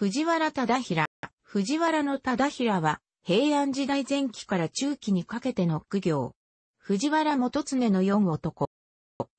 藤原忠平。藤原の忠平は、平安時代前期から中期にかけての苦行。藤原元常の四男。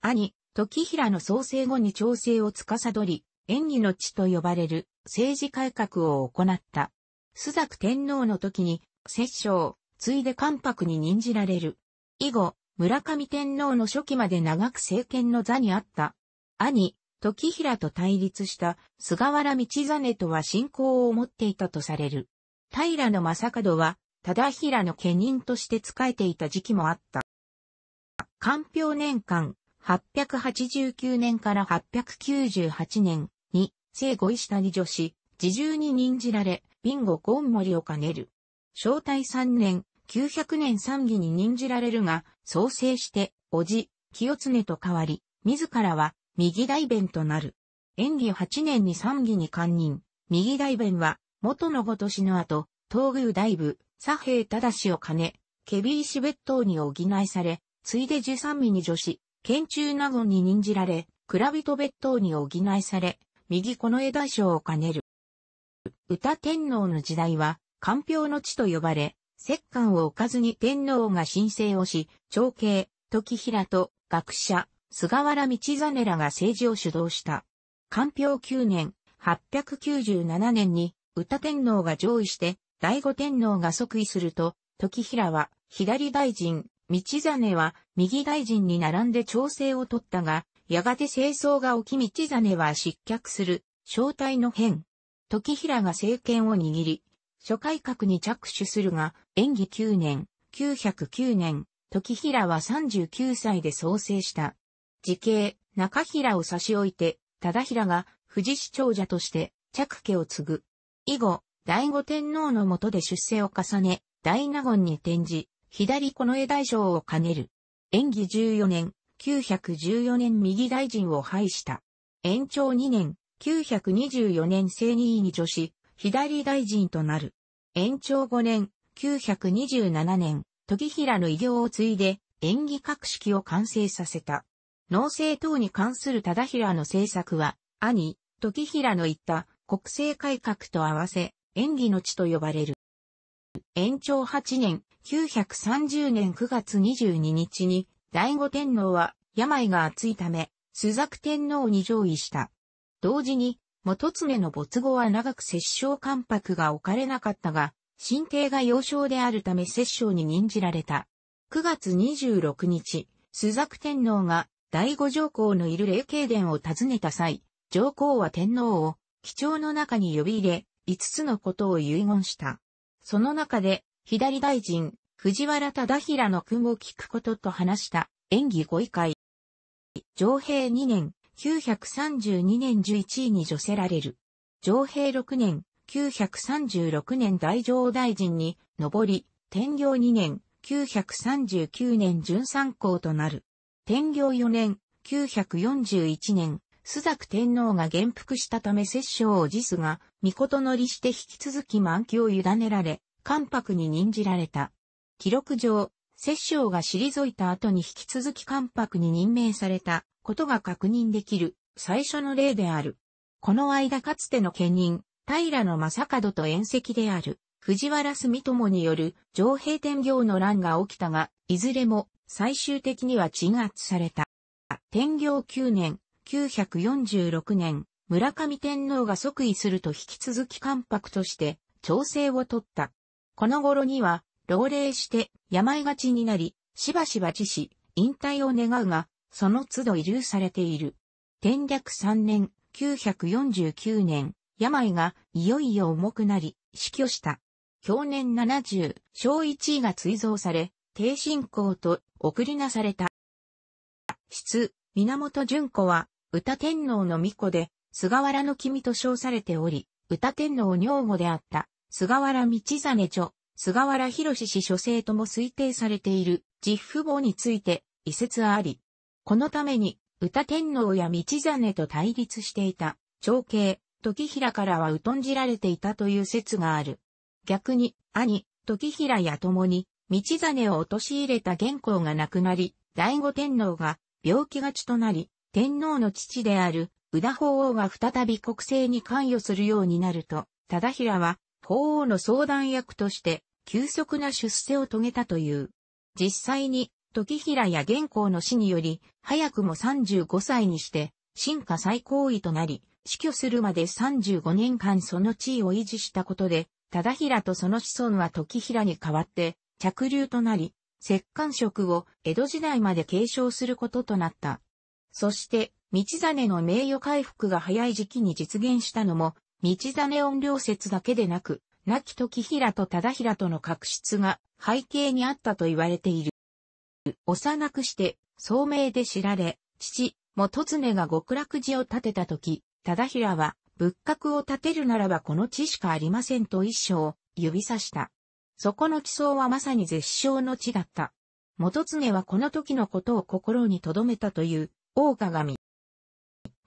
兄、時平の創生後に調整を司り、演技の地と呼ばれる政治改革を行った。須作天皇の時に、摂政、ついで関白に任じられる。以後、村上天皇の初期まで長く政権の座にあった。兄、時平と対立した菅原道真とは信仰を持っていたとされる。平の正門は、忠平の家人として仕えていた時期もあった。官票年間、889年から898年に、生後石谷女子、自重に任じられ、ビンゴゴンモリを兼ねる。正体三年、900年三義に任じられるが、創生して、叔父、清常と変わり、自らは右大弁となる。演技8年に三義に官任、右大弁は、元のごとしの後、東宮大部、左平忠を兼ね、ケビー氏別当に補いされ、ついで十三味に女子、県中納言に任じられ、蔵人別当に補いされ、右この枝賞を兼ねる。歌天皇の時代は、官票の地と呼ばれ、摂関を置かずに天皇が申請をし、長兄、時平と学者、菅原道真らが政治を主導した。官票9年、897年に、宇多天皇が上位して、醍醐天皇が即位すると、時平は、左大臣、道真は、右大臣に並んで調整を取ったが、やがて清掃が起き道真は失脚する、正体の変。時平が政権を握り、諸改革に着手するが、演技9年、909年、時平は39歳で創生した。時系、中平を差し置いて、忠平が富士市長者として着家を継ぐ。以後、醍醐天皇の下で出世を重ね、大納言に転じ、左近衛大将を兼ねる。延義14年、914年右大臣を廃した。延長2年、924年正二位に助し、左大臣となる。延長5年、927年、時平の偉業を継いで、演技格式を完成させた。農政等に関する忠平の政策は、兄、時平の言った国政改革と合わせ、演技の地と呼ばれる。延長8年、930年9月22日に、醍醐天皇は病が厚いため、朱雀天皇に上位した。同時に、元常の没後は長く摂政関白が置かれなかったが、神帝が幼少であるため摂政に任じられた。9月26日、朱雀天皇が第五上皇のいる霊慶殿を訪ねた際、上皇は天皇を、貴重の中に呼び入れ、五つのことを遺言した。その中で、左大臣、藤原忠平の君を聞くことと話した、演技ご位会。上平2年、932年11位に除せられる。上平6年、936年大上大臣に、上り、天行2年、939年巡三校となる。天行4年、941年、朱雀天皇が元服したため摂政を辞すが、御のりして引き続き満期を委ねられ、関白に任じられた。記録上、摂政が退いた後に引き続き関白に任命されたことが確認できる最初の例である。この間かつての兼人、平野正門と縁石である藤原住友による上平天行の乱が起きたが、いずれも最終的には鎮圧された。天行9年、946年、村上天皇が即位すると引き続き関白として調整を取った。この頃には、老齢して病がちになり、しばしば自死、引退を願うが、その都度遺留されている。天略3年、949年、病がいよいよ重くなり、死去した。去年70、小1位が追贈され、低信仰と送りなされた。質、源純子は、歌天皇の御子で、菅原の君と称されており、歌天皇女房であった、菅原道真著、菅原博氏諸生とも推定されている、実父母について、遺説あり。このために、歌天皇や道真と対立していた、長兄、時平からは疎んじられていたという説がある。逆に、兄、時平や共に、道真を陥れた元寇が亡くなり、醍醐天皇が病気がちとなり、天皇の父である宇田法王が再び国政に関与するようになると、忠平は法王の相談役として急速な出世を遂げたという。実際に、時平や元寇の死により、早くも35歳にして、進化最高位となり、死去するまで35年間その地位を維持したことで、忠平とその子孫は時平に代わって、着流となり、摂関職を江戸時代まで継承することとなった。そして、道真の名誉回復が早い時期に実現したのも、道真音量説だけでなく、亡き時平と忠平との確執が背景にあったと言われている。幼くして、聡明で知られ、父、元常が極楽寺を建てた時、忠平は、仏閣を建てるならばこの地しかありませんと一生指さした。そこの地層はまさに絶唱の地だった。元常はこの時のことを心に留めたという、大鏡。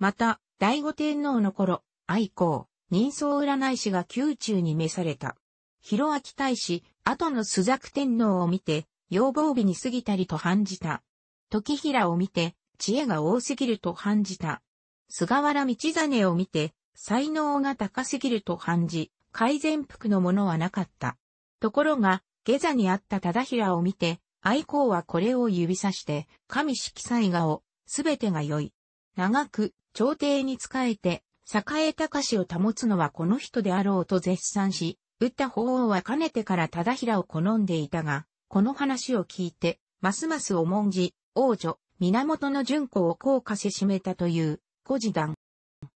また、醍醐天皇の頃、愛好、人相占い師が宮中に召された。広明大使、後の朱雀天皇を見て、要望日に過ぎたりと判じた。時平を見て、知恵が多すぎると判じた。菅原道真を見て、才能が高すぎると判じ、改善服のものはなかった。ところが、下座にあった忠平を見て、愛好はこれを指さして、神色彩画を、すべてが良い。長く、朝廷に仕えて、栄しを保つのはこの人であろうと絶賛し、打った法王はかねてから忠平を好んでいたが、この話を聞いて、ますます重んじ、王女、源の順子を高価せしめたという、古事談。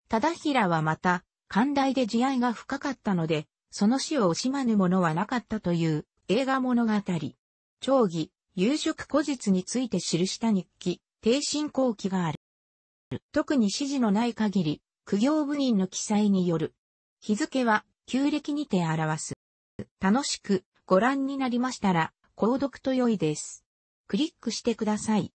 忠平はまた、寛大で慈愛が深かったので、その死を惜しまぬものはなかったという映画物語。長義、夕食古日について記した日記、低進後期がある。特に指示のない限り、苦行部員の記載による。日付は、旧暦にて表す。楽しくご覧になりましたら、購読と良いです。クリックしてください。